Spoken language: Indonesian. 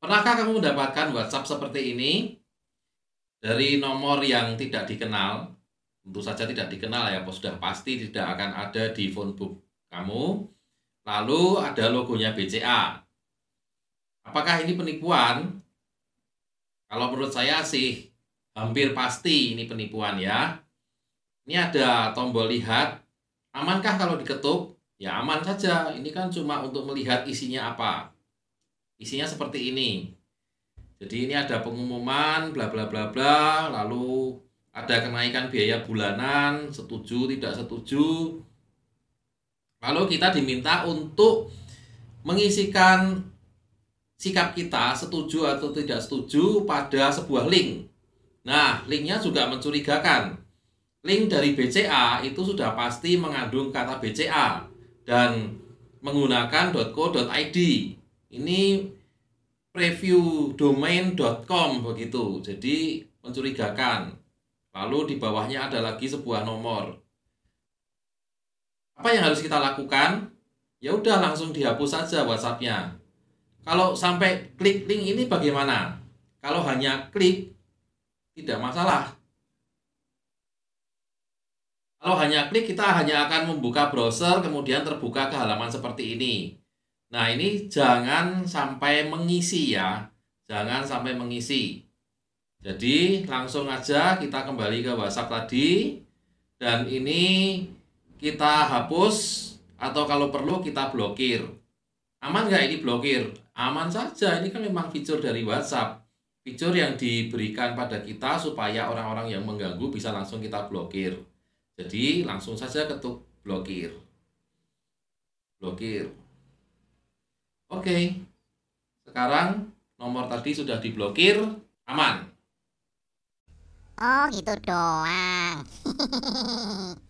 Pernahkah kamu mendapatkan WhatsApp seperti ini dari nomor yang tidak dikenal? Tentu saja tidak dikenal ya, sudah pasti tidak akan ada di phonebook kamu. Lalu ada logonya BCA. Apakah ini penipuan? Kalau menurut saya sih hampir pasti ini penipuan ya. Ini ada tombol lihat. Amankah kalau diketuk? Ya aman saja. Ini kan cuma untuk melihat isinya apa. Isinya seperti ini. Jadi ini ada pengumuman bla bla bla bla, lalu ada kenaikan biaya bulanan, setuju tidak setuju. Lalu kita diminta untuk mengisikan sikap kita setuju atau tidak setuju pada sebuah link. Nah, linknya juga mencurigakan. Link dari BCA itu sudah pasti mengandung kata BCA dan menggunakan .co.id ini preview domain.com begitu. Jadi mencurigakan. Lalu di bawahnya ada lagi sebuah nomor. Apa yang harus kita lakukan? Ya udah langsung dihapus saja WhatsApp-nya. Kalau sampai klik link ini bagaimana? Kalau hanya klik tidak masalah. Kalau hanya klik kita hanya akan membuka browser kemudian terbuka ke halaman seperti ini. Nah, ini jangan sampai mengisi ya. Jangan sampai mengisi. Jadi, langsung aja kita kembali ke WhatsApp tadi. Dan ini kita hapus atau kalau perlu kita blokir. Aman nggak ini blokir? Aman saja, ini kan memang fitur dari WhatsApp. Fitur yang diberikan pada kita supaya orang-orang yang mengganggu bisa langsung kita blokir. Jadi langsung saja ketuk blokir. Blokir. Oke. Okay. Sekarang nomor tadi sudah diblokir, aman. Oh, gitu doang.